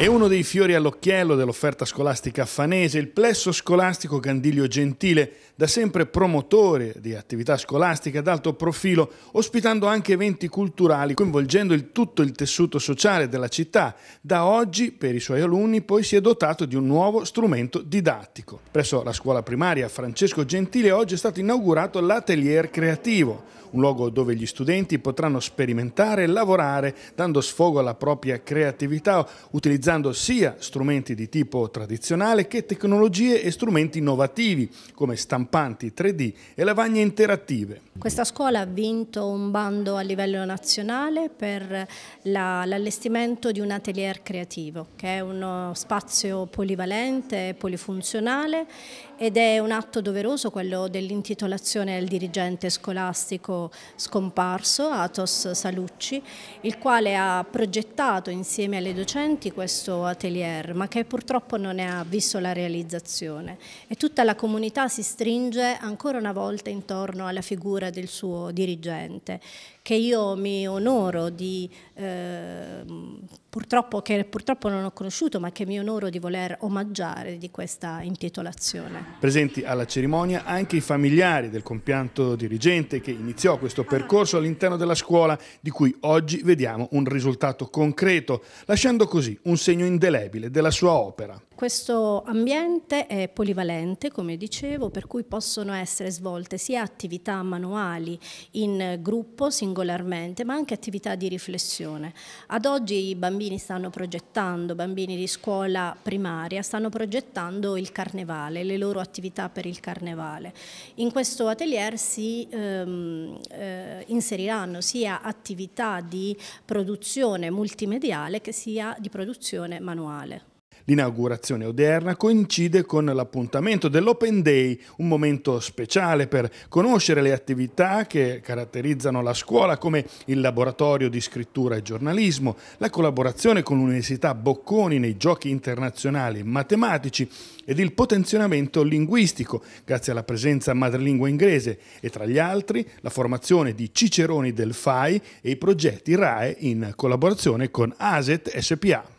È uno dei fiori all'occhiello dell'offerta scolastica affanese, il plesso scolastico Candiglio Gentile, da sempre promotore di attività scolastiche ad alto profilo, ospitando anche eventi culturali, coinvolgendo il tutto il tessuto sociale della città. Da oggi, per i suoi alunni, poi si è dotato di un nuovo strumento didattico. Presso la scuola primaria Francesco Gentile oggi è stato inaugurato l'atelier creativo, un luogo dove gli studenti potranno sperimentare e lavorare, dando sfogo alla propria creatività, utilizzando utilizzando sia strumenti di tipo tradizionale che tecnologie e strumenti innovativi come stampanti 3D e lavagne interattive. Questa scuola ha vinto un bando a livello nazionale per l'allestimento la, di un atelier creativo che è uno spazio polivalente, e polifunzionale ed è un atto doveroso quello dell'intitolazione al dirigente scolastico scomparso, Atos Salucci, il quale ha progettato insieme alle docenti questo questo atelier, ma che purtroppo non ne ha visto la realizzazione. E tutta la comunità si stringe ancora una volta intorno alla figura del suo dirigente, che io mi onoro di, eh, purtroppo, che purtroppo non ho conosciuto, ma che mi onoro di voler omaggiare di questa intitolazione. Presenti alla cerimonia anche i familiari del compianto dirigente che iniziò questo percorso all'interno della scuola, di cui oggi vediamo un risultato concreto, lasciando così un segno indelebile della sua opera. Questo ambiente è polivalente, come dicevo, per cui possono essere svolte sia attività manuali in gruppo singolarmente, ma anche attività di riflessione. Ad oggi i bambini stanno progettando, bambini di scuola primaria, stanno progettando il carnevale, le loro attività per il carnevale. In questo atelier si ehm, eh, inseriranno sia attività di produzione multimediale che sia di produzione manuale. L'inaugurazione odierna coincide con l'appuntamento dell'Open Day, un momento speciale per conoscere le attività che caratterizzano la scuola come il laboratorio di scrittura e giornalismo, la collaborazione con l'Università Bocconi nei giochi internazionali matematici ed il potenziamento linguistico grazie alla presenza madrelingua inglese e tra gli altri la formazione di ciceroni del FAI e i progetti RAE in collaborazione con ASET SPA.